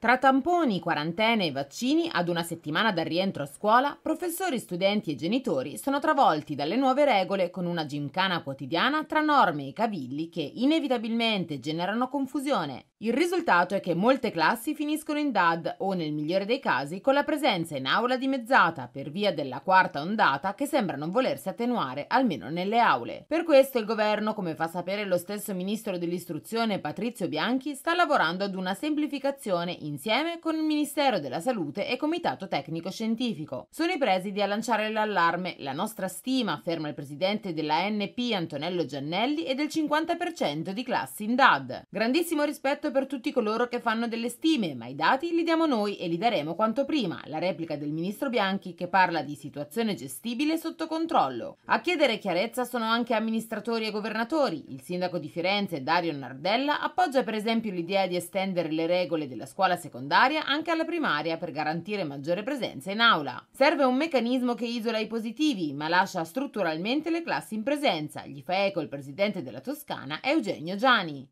Tra tamponi, quarantene e vaccini, ad una settimana dal rientro a scuola, professori, studenti e genitori sono travolti dalle nuove regole con una gincana quotidiana tra norme e cavilli che inevitabilmente generano confusione. Il risultato è che molte classi finiscono in DAD o, nel migliore dei casi, con la presenza in aula dimezzata per via della quarta ondata che sembra non volersi attenuare, almeno nelle aule. Per questo il governo, come fa sapere lo stesso ministro dell'istruzione Patrizio Bianchi, sta lavorando ad una semplificazione insieme con il Ministero della Salute e Comitato Tecnico Scientifico. Sono i presidi a lanciare l'allarme. La nostra stima, afferma il presidente della NP Antonello Giannelli, è del 50% di classi in DAD. Grandissimo rispetto fatto per tutti coloro che fanno delle stime, ma i dati li diamo noi e li daremo quanto prima. La replica del ministro Bianchi che parla di situazione gestibile sotto controllo. A chiedere chiarezza sono anche amministratori e governatori. Il sindaco di Firenze, Dario Nardella, appoggia per esempio l'idea di estendere le regole della scuola secondaria anche alla primaria per garantire maggiore presenza in aula. Serve un meccanismo che isola i positivi, ma lascia strutturalmente le classi in presenza. Gli fa eco il presidente della Toscana, Eugenio Gianni.